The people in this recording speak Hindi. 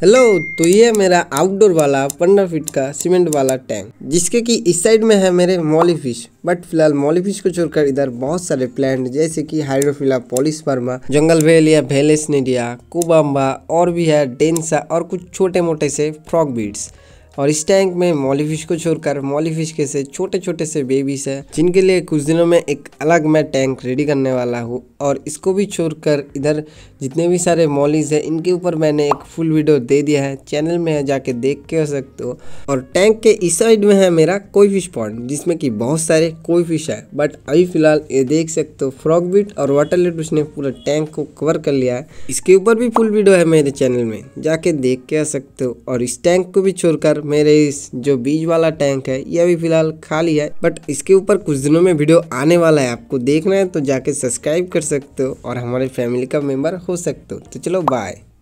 हेलो तो ये मेरा आउटडोर वाला पंद्रह फीट का सीमेंट वाला टैंक जिसके कि इस साइड में है मेरे मॉलीफिश बट फिलहाल मॉलीफिश को छोड़कर इधर बहुत सारे प्लांट जैसे कि हाइड्रोफिला पॉलिस जंगल वेल या भेलेसनेडिया कोबाम्बा और भी है डेंसा और कुछ छोटे मोटे से फ्रॉक बीड्स और इस टैंक में मॉलीफिश को छोड़कर मॉलीफिश के से छोटे छोटे से बेबीज है जिनके लिए कुछ दिनों में एक अलग मैं टैंक रेडी करने वाला हूँ और इसको भी छोड़कर इधर जितने भी सारे मॉलीज हैं इनके ऊपर मैंने एक फुल वीडियो दे दिया है चैनल में है जाके देख के हो सकते हो और टैंक के इस साइड में है मेरा कोई फिश पॉइंट जिसमें कि बहुत सारे कोई फिश है बट अभी फिलहाल ये देख सकते हो फ्रॉक बीट और वाटर लेट उसने पूरा टैंक को कवर कर लिया है इसके ऊपर भी फुल वीडियो है मेरे चैनल में जाके देख के आ सकते हो और इस टैंक को भी छोड़कर मेरे इस जो बीज वाला टैंक है यह अभी फिलहाल खाली है बट इसके ऊपर कुछ दिनों में वीडियो आने वाला है आपको देखना है तो जाके सब्सक्राइब कर सकते हो और हमारे फैमिली का मेम्बर हो सकते हो तो चलो बाय